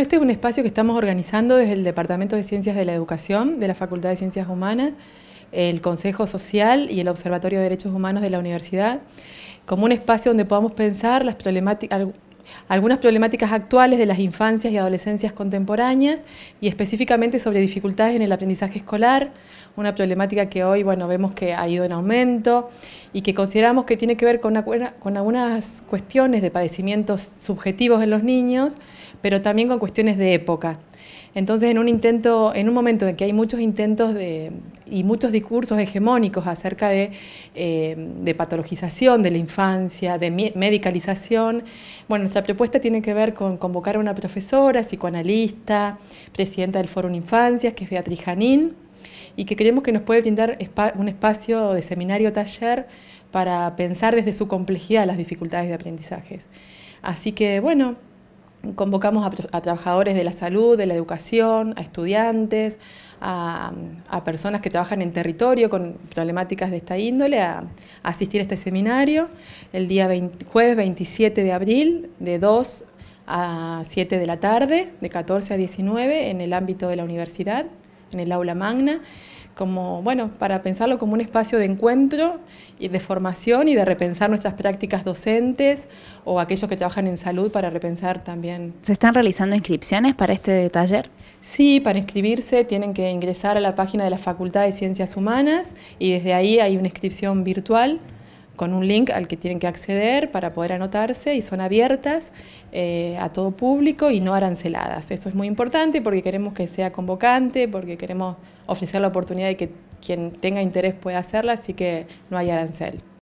este es un espacio que estamos organizando desde el Departamento de Ciencias de la Educación de la Facultad de Ciencias Humanas, el Consejo Social y el Observatorio de Derechos Humanos de la Universidad, como un espacio donde podamos pensar las problemáticas algunas problemáticas actuales de las infancias y adolescencias contemporáneas y específicamente sobre dificultades en el aprendizaje escolar, una problemática que hoy bueno, vemos que ha ido en aumento y que consideramos que tiene que ver con, con algunas cuestiones de padecimientos subjetivos en los niños, pero también con cuestiones de época. Entonces, en un en un momento en que hay muchos intentos y muchos discursos hegemónicos acerca de, eh, patologización de la infancia, de medicalización, bueno, nuestra propuesta tiene que ver con convocar a una profesora, psicoanalista, presidenta del Foro Infancias, que es Beatriz Janín, y que creemos que nos puede brindar un espacio de seminario taller para pensar desde su complejidad las dificultades de aprendizajes. Así que bueno, convocamos a, trabajadores de la salud, de la educación, a estudiantes, a, personas que trabajan en territorio con problemáticas de esta índole a, asistir a este seminario el día jueves 27 de abril de 2 a 7 de la tarde, de 14 a 19, en el ámbito de la universidad, en el aula magna como, bueno, para pensarlo como un espacio de encuentro y de formación y de repensar nuestras prácticas docentes o aquellos que trabajan en salud para repensar también. ¿Se están realizando inscripciones para este taller? Sí, para inscribirse tienen que ingresar a la página de la Facultad de Ciencias Humanas y desde ahí hay una inscripción virtual con un link al que tienen que acceder para poder anotarse y son abiertas eh, a todo público y no aranceladas. Eso es muy importante porque queremos que sea convocante, porque queremos ofrecer la oportunidad de que quien tenga interés pueda hacerla, así que no hay arancel.